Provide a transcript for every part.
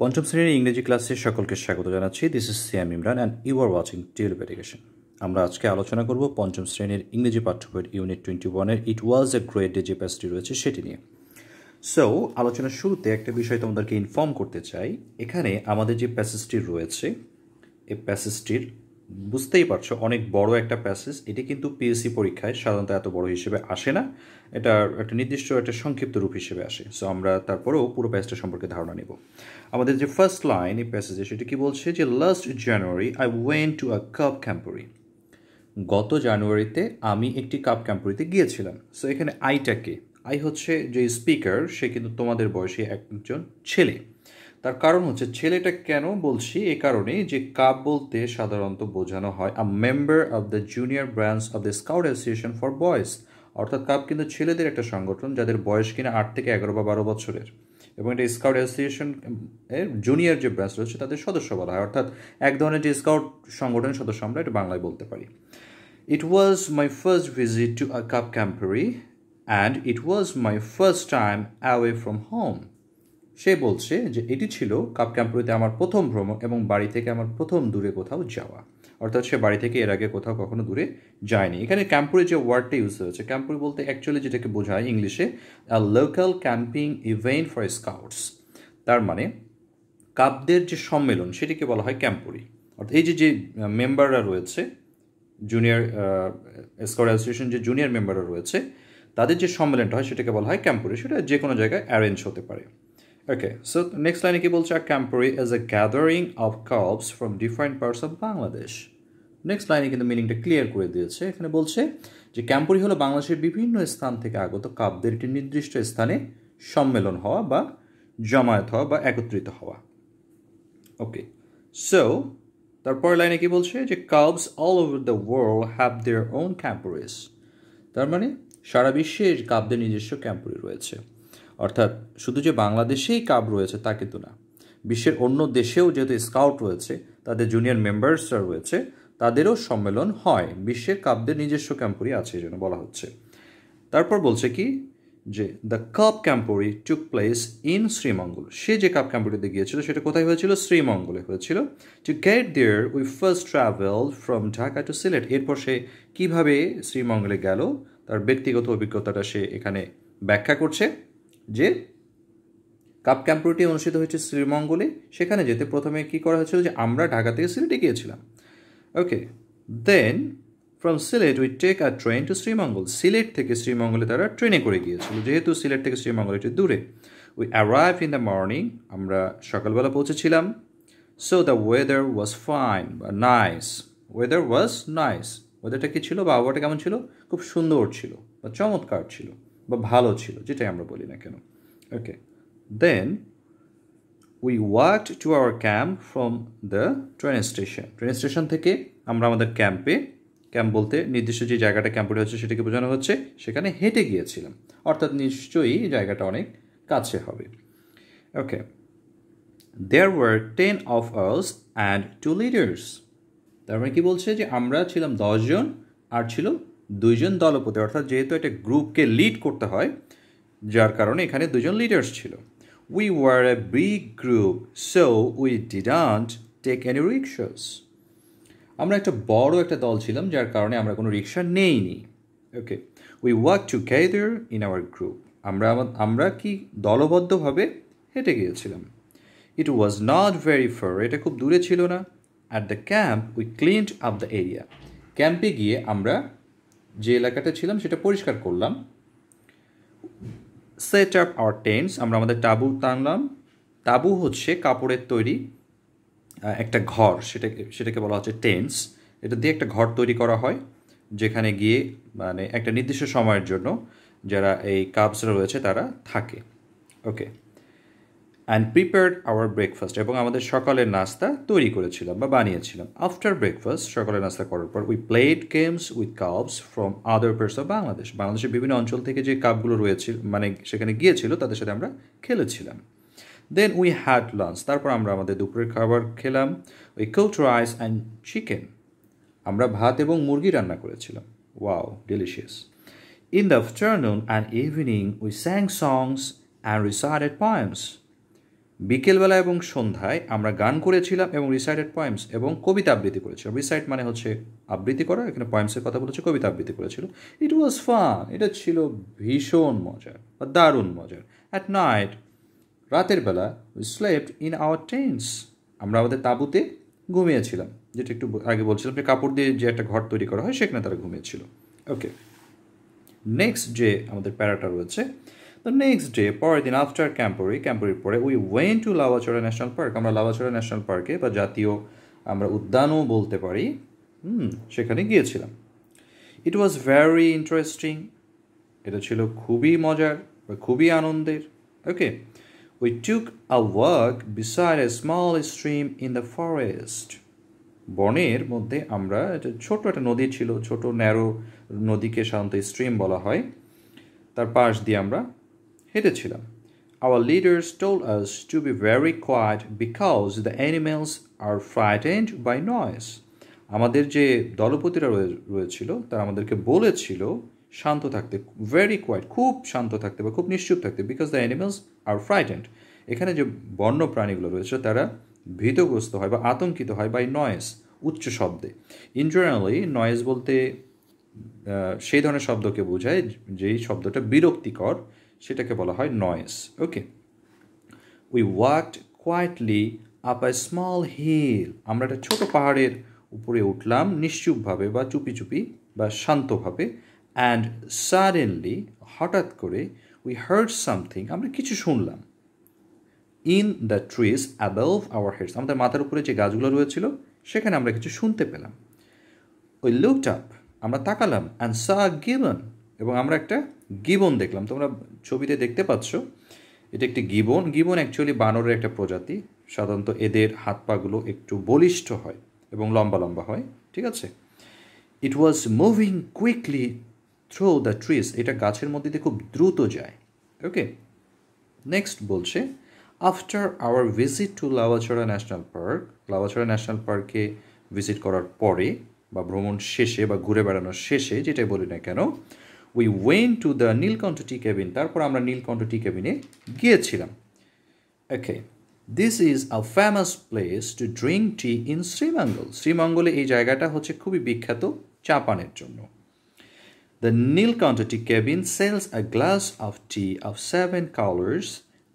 পঞ্চম শ্রেণীর ইংরেজি ক্লাসে সকলকে স্বাগত জানাচ্ছি this is Siam Imran and you are watching Tulip Education আমরা আজকে আলোচনা করব পঞ্চম শ্রেণীর ইংরেজি পাঠ্যবইয়ের ইউনিট টোয়েন্টি ওয়ানের ইট ওয়াজ এ গ্রেট ডে যে প্যাসটি রয়েছে সেটি নিয়ে সো আলোচনার শুরুতে একটা বিষয় তোমাদেরকে ইনফর্ম করতে চাই এখানে আমাদের যে প্যাসেজটি রয়েছে এই প্যাসেজটির বুঝতেই পারছো অনেক বড় একটা প্যাসেজ এটি কিন্তু পিএসসি পরীক্ষায় সাধারণত এত বড় হিসেবে আসে না এটা একটা নির্দিষ্ট একটা সংক্ষিপ্ত রূপ হিসেবে আসে সো আমরা তারপরেও পুরো প্যাসেজটা সম্পর্কে ধারণা নেব আমাদের যে ফার্স্ট লাইন এই প্যাসেজে সেটি কি বলছে যে last January I went to a cub camporee গত জানুয়ারিতে আমি একটি কাপ ক্যাম্পোরিতে গিয়েছিলাম সো এখানে আইটাকে আই হচ্ছে যে স্পিকার সে কিন্তু তোমাদের বয়সে একজন ছেলে তার কারণ হচ্ছে ছেলেটা কেন বলছি এ কারণে যে কাপ বলতে সাধারণত বোঝানো হয় a member of the junior branch of the scout association for boys অর্থাৎ কাপ কিন্তু ছেলেদের একটা সংগঠন যাদের বয়স কিনা আট থেকে এগারো বা বারো বছরের এবং এটা স্কাউট অ্যাসোসিয়েশন এর জুনিয়র যে ব্রাঞ্চ রয়েছে তাদের সদস্য বলা হয় অর্থাৎ এক ধরনের যে স্কাউট সংগঠনের সদস্য আমরা এটা বাংলায় বলতে পারি it was my first visit to a cub camporee and it was my first time away from home সে বলছে যে এটি ছিল কাপ ক্যাম্পুরিতে আমার প্রথম ভ্রমণ এবং বাড়ি থেকে আমার প্রথম দূরে কোথাও যাওয়া অর্থাৎ সে বাড়ি থেকে এর আগে কোথাও কখনো দূরে যায়নি এখানে ক্যাম্পুরে যে ওয়ার্ডটা ইউজ হয়েছে ক্যাম্পুরি বলতে অ্যাকচুয়ালি যেটাকে বোঝায় ইংলিশে a local camping event for scouts তার মানে কাপদের যে সম্মেলন সেটিকে বলা হয় ক্যাম্পুরি অর্থাৎ এই যে যে মেম্বাররা রয়েছে জুনিয়র স্কাউট অ্যাসোসিয়েশন যে জুনিয়র মেম্বাররা রয়েছে তাদের যে সম্মেলনটা হয় সেটাকে বলা হয় ক্যাম্পুরি সেটা যে কোনো জায়গায় অ্যারেঞ্জ হতে পারে Okay, so next line কি বলছে camporee as a gathering of corps from different parts of Bangladesh. Next লাইনে কিন্তু মিনিংটা ক্লিয়ার করে দিয়েছে এখানে বলছে যে ক্যাম্পোরি হলো বাংলাদেশের বিভিন্ন স্থান থেকে আগত কাপদের একটি নির্দিষ্ট স্থানে সম্মেলন হওয়া বা জমায়েত হওয়া বা একত্রিত হওয়া ওকে সো তারপর লাইনে কি বলছে যে cubs all over the world have their own camporees তার মানে সারা বিশ্বের কাপদের নিজস্ব ক্যাম্পোরি রয়েছে অর্থাৎ শুধু যে বাংলাদেশেই কাব রয়েছে তা কিন্তু না বিশ্বের অন্য দেশেও যেহেতু স্কাউট রয়েছে তাদের জুনিয়র মেম্বার্সরা রয়েছে তাদেরও সম্মেলন হয় বিশ্বের কাবদের নিজস্ব ক্যাম্পোরি আছে যেন বলা হচ্ছে তারপর বলছে কি যে the cub camporee took place in Sreemangal সে যে কাপ ক্যাম্পোরিতে গিয়েছিল সেটা কোথায় হয়েছিল শ্রীমঙ্গলে হয়েছিল to get there we first travel from Dhaka to Sylhet এরপর সে কীভাবে শ্রীমঙ্গলে গেল তার ব্যক্তিগত অভিজ্ঞতাটা সে এখানে ব্যাখ্যা করছে যে কাপ ক্যাম্পটি অনুষ্ঠিত হয়েছে শ্রীমঙ্গলে সেখানে যেতে প্রথমে কি করা হয়েছিল যে আমরা ঢাকা থেকে সিলেটে গিয়েছিলাম okay then from Sylhet we take a train to Sreemangal Sylhet থেকে শ্রীমঙ্গলে তারা ট্রেনে করে গিয়েছিল যেহেতু সিলেট থেকে শ্রীমঙ্গল একটু দূরে we arrive in the morning আমরা সকালবেলা পৌঁছেছিলাম so the weather was fine বা নাইস ওয়েদার ওয়াজ নাইস ওয়েদারটা কী ছিল বা আবহাওয়াটা কেমন ছিল খুব সুন্দর ছিল বা চমৎকার ছিল বা ভালো ছিল যেটাই আমরা বলি না কেন okay then we walk to our camp from the train station train station থেকে আমরা আমাদের ক্যাম্পে ক্যাম্প বলতে নির্দিষ্ট যে জায়গাটা ক্যাম্পটা হচ্ছে সেটাকে বোঝানো হচ্ছে সেখানে হেঁটে গিয়েছিলাম অর্থাৎ নিশ্চয়ই জায়গাটা অনেক কাছে হবে okay there were ten of us and two leaders তার মানে কি বলছে যে আমরা ছিলাম দশজন আর ছিল দুইজন দলপতি অর্থাৎ যেহেতু একটা গ্রুপকে লিড করতে হয় যার কারণে এখানে দুজন লিডার্স ছিল we were a big group so we didn't take any rickshaws আমরা একটা বড় একটা দল ছিলাম যার কারণে আমরা কোনো রিক্সা নেইনি okay we walk together in our group আমরা আমরা কি দলবদ্ধভাবে হেঁটে গিয়েছিলাম it was not very far এটা খুব দূরে ছিল না at the camp we cleaned up the area ক্যাম্পে গিয়ে আমরা যে এলাকাটা ছিলাম সেটা পরিষ্কার করলাম সেট আপ আওয়ার টেন্টস আমরা আমাদের টাবু টানলাম তাবু হচ্ছে কাপড়ের তৈরি একটা ঘর সেটাকে সেটাকে বলা হচ্ছে টেন্টস এটা দিয়ে একটা ঘর তৈরি করা হয় যেখানে গিয়ে মানে একটা নির্দিষ্ট সময়ের জন্য যারা এই কাপসরা রয়েছে তারা থাকে okay and prepared our breakfast এবং আমাদের সকালের নাস্তা তৈরি করেছিলাম বা বানিয়েছিলাম আফটার ব্রেকফাস্ট সকালের নাস্তা করার পর we played games with cubs from other parts of Bangladesh বাংলাদেশের বিভিন্ন অঞ্চল থেকে যে কাপগুলো রয়েছে মানে সেখানে গিয়েছিল তাদের সাথে আমরা খেলেছিলাম দেন উই হ্যাড লাঞ্চ তারপর আমরা আমাদের দুপুরের খাবার খেলাম we cold rice and chicken আমরা ভাত এবং মুরগি রান্না করেছিলাম wow delicious in the afternoon and evening we sang songs and recited points বিকেলবেলা এবং সন্ধ্যায় আমরা গান করেছিলাম এবং রিসাইটেড পয়েমস এবং কবিতা আবৃত্তি করেছিলাম রিসাইট মানে হচ্ছে আবৃত্তি করা এখানে পয়েমসের কথা বলেছে কবিতা আবৃত্তি করেছিল ইট ওয়াজ ফান এটা ছিল ভীষণ মজার বা দারুণ মজার অ্যাট নাইট রাতের বেলা we slept in our tents আমরা আমাদের তাঁবুতে ঘুমিয়েছিলাম যেটা একটু আগে বলছিলাম যে কাপড় দিয়ে যে একটা ঘর তৈরি করা হয় সেখানে তারা ঘুমিয়েছিল ওকে নেক্সট যে আমাদের প্যারাটা রয়েছে দ্য নেক্সট ডে পরের দিন আফটার ক্যাম্পোরি ক্যাম্পোরির পরে we went to Lawachara national park আমরা লাভাচড়া ন্যাশনাল পার্কে বা জাতীয় আমরা উদ্যানও বলতে পারি হুম সেখানে গিয়েছিলাম ইট ওয়াজ ভ্যারি ইন্টারেস্টিং এটা ছিল খুবই মজার বা খুবই আনন্দের okay we took a walk beside a small stream in the forest বনের মধ্যে আমরা একটা ছোট একটা নদী ছিল ছোটো ন্যারো নদীকে সাধারণত স্ট্রিম বলা হয় তার পাশ দিয়ে আমরা হেঁটেছিলাম our leaders told us to be very quiet because the animals are frightened by noise আমাদের যে দলপতিরা রয়েছিল তারা আমাদেরকে বলেছিল শান্ত থাকতে ভেরি কোয়াইট খুব শান্ত থাকতে বা খুব নিশ্চুপ থাকতে because the animals are frightened এখানে যে বন্য প্রাণীগুলো রয়েছে তারা ভীতগ্রস্ত হয় বা আতঙ্কিত হয় বাই নয়েস উচ্চ শব্দে ইন জেনারেলি নয়েজ বলতে সেই ধরনের শব্দকে বোঝায় যেই শব্দটা বিরক্তিকর সেটাকে বলা হয় noise okay we walked quietly up a small hill আমরা একটা ছোট পাহাড়ের উপরে উঠলাম নিশ্চুপভাবে বা চুপি চুপি বা শান্তভাবে অ্যান্ড সাডেনলি হঠাৎ করে উই হার্ড সামথিং আমরা কিছু শুনলাম in the trees above our heads আমাদের মাথার উপরে যে গাছগুলো রয়েছিল সেখানে আমরা কিছু শুনতে পেলাম ওই লুকড আপ আমরা তাকালাম অ্যান্ড সা গিবন এবং আমরা একটা গিবন দেখলাম তোমরা ছবিতে দেখতে পাচ্ছ এটা একটি গিবন গিবন অ্যাকচুয়ালি বানরের একটা প্রজাতি সাধারণত এদের হাত পাগুলো একটু বলিষ্ঠ হয় এবং লম্বা লম্বা হয় ঠিক আছে it was moving quickly through the trees এটা গাছের মধ্যে দিয়ে খুব দ্রুত যায় ওকে নেক্সট বলছে after our visit to Lawachara national park Lawachara national পার্কে ভিজিট করার পরে বা ভ্রমণ শেষে বা ঘুরে বেড়ানোর শেষে যেটাই বলি না কেন we went to the Nilkantha tea cabin তারপর আমরা নীলকণ্ঠ টি কেবিনে গিয়েছিলাম okay this is a famous place to drink tea in Sreemangal শ্রীমঙ্গলে এই জায়গাটা হচ্ছে খুবই বিখ্যাত চা পানের জন্য the Nilkantha tea cabin sells a glass of tea of seven colours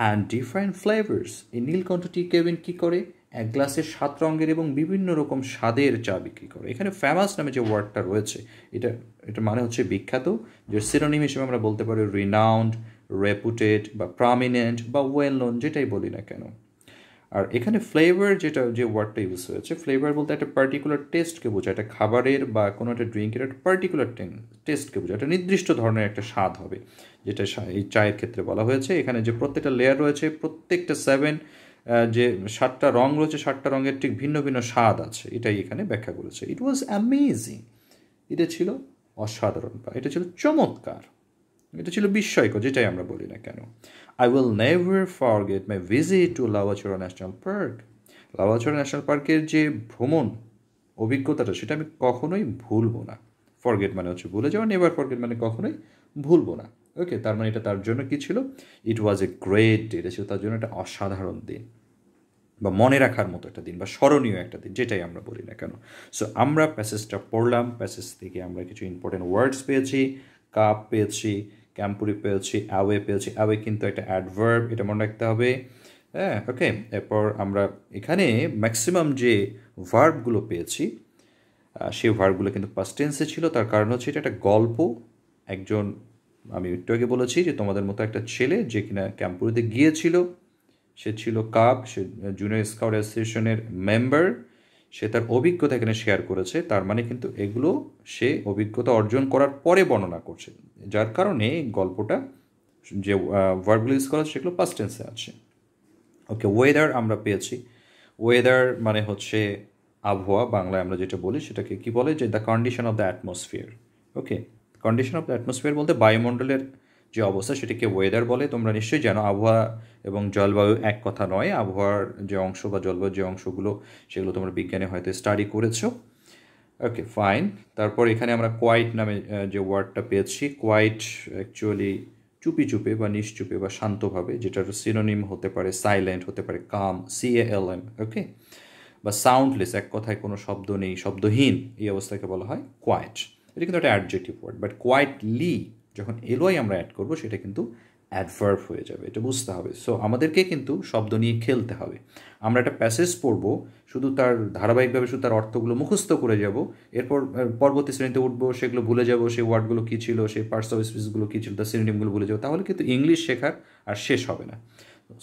and different flavours এই নীলকণ্ঠ টি কেবিন কী করে এক গ্লাসে সাত রঙের এবং বিভিন্ন রকম স্বাদের চা বিক্রি করে এখানে ফেমাস নামে যে ওয়ার্ডটা রয়েছে এটা এটা মানে হচ্ছে বিখ্যাত যে সিনোনিম হিসেবে আমরা বলতে পারি রিনাউন্ড রেপুটেড বা প্রামিনেন্ট বা ওয়েল নোন যেটাই বলি না কেন আর এখানে ফ্লেভার যেটা যে ওয়ার্ডটা ইউজ হয়েছে ফ্লেভার বলতে একটা পার্টিকুলার টেস্টকে বোঝায় একটা খাবারের বা কোনো একটা ড্রিঙ্কের একটা পার্টিকুলার টেস্টকে বোঝায় একটা নির্দিষ্ট ধরনের একটা স্বাদ হবে যেটা এই চায়ের ক্ষেত্রে বলা হয়েছে এখানে যে প্রত্যেকটা লেয়ার রয়েছে প্রত্যেকটা সেভেন যে সাতটা রং রয়েছে সাতটা রঙের ঠিক ভিন্ন ভিন্ন স্বাদ আছে এটাই এখানে ব্যাখ্যা করেছে ইট ওয়াজ অ্যামেজিং এটা ছিল অসাধারণ বা এটা ছিল চমৎকার এটা ছিল বিস্ময়কর যেটাই আমরা বলি না কেন I will never forget my visit to Lawachara national park Lawachara national পার্কের যে ভ্রমণ অভিজ্ঞতাটা সেটা আমি কখনোই ভুলবো না ফরগেট মানে হচ্ছে ভুলে যাওয়া নেভার ফরগেট মানে কখনোই ভুলবো না ওকে তার মানে এটা তার জন্য কি ছিল ইট ওয়াজ এ গ্রেট ডে এটা ছিল তার জন্য একটা অসাধারণ দিন বা মনে রাখার মতো একটা দিন বা স্মরণীয় একটা দিন যেটাই আমরা বলি না কেন সো আমরা প্যাসেজটা পড়লাম প্যাসেজ থেকে আমরা কিছু ইম্পর্টেন্ট ওয়ার্ডস পেয়েছি কাপ পেয়েছি ক্যাম্পুরি পেয়েছি অ্যাওয়ে পেয়েছি অ্যাওয়ে কিন্তু একটা অ্যাডভার্ব এটা মনে রাখতে হবে হ্যাঁ ওকে এরপর আমরা এখানে ম্যাক্সিমাম যে ভার্বগুলো পেয়েছি সেই ভার্বগুলো কিন্তু পাস্টেন্সে ছিল তার কারণ হচ্ছে এটা একটা গল্প একজন আমি একটু আগে বলেছি যে তোমাদের মতো একটা ছেলে যে কিনা ক্যাম্পুরিতে গিয়েছিল সে ছিল কাপ সে জুনিয়র স্কাউট অ্যাসোসিয়েশনের মেম্বার সে তার অভিজ্ঞতা এখানে শেয়ার করেছে তার মানে কিন্তু এগুলো সে অভিজ্ঞতা অর্জন করার পরে বর্ণনা করছে যার কারণে গল্পটা যে ওয়ার্ডগুলো ইউজ করা সেগুলো পাস্ট টেন্সে আছে ওকে ওয়েদার আমরা পেয়েছি ওয়েদার মানে হচ্ছে আবহাওয়া বাংলায় আমরা যেটা বলি সেটাকে কি বলে যে the condition of the atmosphere okay condition of the atmosphere বলতে বায়ুমণ্ডলের যে অবস্থা সেটিকে ওয়েদার বলে তোমরা নিশ্চয়ই জানো আবহাওয়া এবং জলবায়ু এক কথা নয় আবহাওয়ার যে অংশ বা জলবায়ুর যে অংশগুলো সেগুলো তোমরা বিজ্ঞানে হয়তো স্টাডি করেছো ওকে ফাইন তারপর এখানে আমরা কোয়াইট নামে যে ওয়ার্ডটা পেয়েছি কোয়াইট অ্যাকচুয়ালি চুপি চুপে বা নিশ্চুপে বা শান্তভাবে যেটার সিনোনিম হতে পারে সাইলেন্ট হতে পারে কাম সি এল এম ওকে বা সাউন্ডলেস এক কথায় কোনো শব্দ নেই শব্দহীন এই অবস্থাকে বলা হয় কোয়াইট এটা কিন্তু একটা অ্যাডজেক্টিভ ওয়ার্ড বাট কোয়াইটলি যখন এলোয়াই আমরা অ্যাড করব সেটা কিন্তু অ্যাডভার্ভ হয়ে যাবে এটা বুঝতে হবে সো আমাদেরকে কিন্তু শব্দ নিয়ে খেলতে হবে আমরা একটা প্যাসেজ পড়ব শুধু তার ধারাবাহিকভাবে শুধু তার অর্থগুলো মুখস্থ করে যাব এরপর পরবর্তী শ্রেণীতে উঠব সেগুলো ভুলে যাব সেই ওয়ার্ডগুলো কী ছিল সেই পার্টস অফ স্পিসগুলো কী ছিল তার সিনিমগুলো ভুলে যাবো তাহলে কিন্তু ইংলিশ শেখার আর শেষ হবে না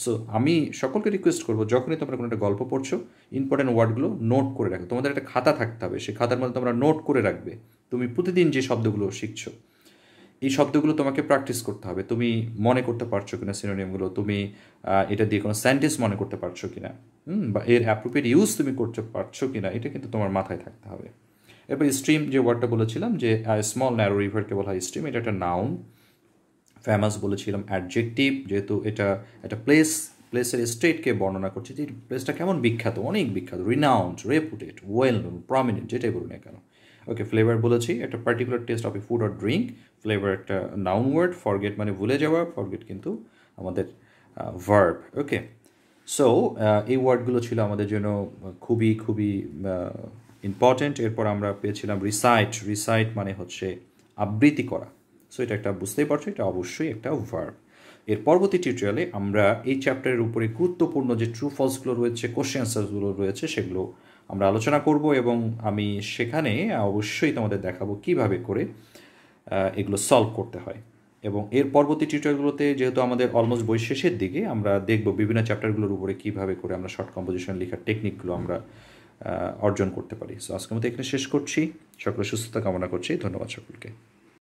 সো আমি সকলকে রিকোয়েস্ট করবো যখনই তোমরা কোনো একটা গল্প পড়ছো ইম্পর্টেন্ট ওয়ার্ডগুলো নোট করে রাখো তোমাদের একটা খাতা থাকতে হবে সেই খাতার মধ্যে তোমরা নোট করে রাখবে তুমি প্রতিদিন যে শব্দগুলো শিখছো এই শব্দগুলো তোমাকে প্র্যাকটিস করতে হবে তুমি মনে করতে পারছো কিনা সিনোনিমগুলো তুমি এটা দিয়ে কোনো সাইন্টিস্ট মনে করতে পারছো কিনা হুম বা এর অ্যাপ্রোপ্রিয়েট ইউজ তুমি করতে পারছো কিনা এটা কিন্তু তোমার মাথায় থাকতে হবে এরপর স্ট্রিম যে ওয়ার্ডটা বলেছিলাম যে স্মল ন্যারো রিভারকে বলা হয় স্ট্রিম এটা একটা নাউন ফেমাস বলেছিলাম অ্যাডজেক্টিভ যেহেতু এটা একটা প্লেস প্লেসের স্টেটকে বর্ণনা করছে যে প্লেসটা কেমন বিখ্যাত অনেক বিখ্যাত renowned reputed well known prominent যেটাই বলুন না কেন ওকে ফ্লেভার বলেছি একটা particular taste of a food or drink flavour একটা নাউন ওয়ার্ড ফরগেট মানে ভুলে যাওয়া ফরগেট কিন্তু আমাদের ভার্ব ওকে সো এই ওয়ার্ডগুলো ছিল আমাদের জন্য খুবই খুবই ইম্পর্ট্যান্ট এরপর আমরা পেয়েছিলাম রিসাইট রিসাইট মানে হচ্ছে আবৃত্তি করা সো এটা একটা বুঝতেই পারছো এটা অবশ্যই একটা ভার্ব এর পরবর্তী টিউটোরিয়ালে আমরা এই চ্যাপ্টারের উপরে গুরুত্বপূর্ণ যে ট্রু ফলসগুলো রয়েছে কোশ্চেন অ্যান্সারগুলো রয়েছে সেগুলো আমরা আলোচনা করব এবং আমি সেখানে অবশ্যই তোমাদের দেখাবো কিভাবে করে এগুলো সলভ করতে হয় এবং এর পরবর্তী টিউটোরিয়ালগুলোতে যেহেতু আমাদের অলমোস্ট বই শেষের দিকে আমরা দেখব বিভিন্ন চ্যাপ্টারগুলোর উপরে কীভাবে করে আমরা শর্ট কম্পোজিশন লেখার টেকনিকগুলো আমরা অর্জন করতে পারি সো আজকের মতো এখানে শেষ করছি সকলে সুস্থতা কামনা করছি ধন্যবাদ সকলকে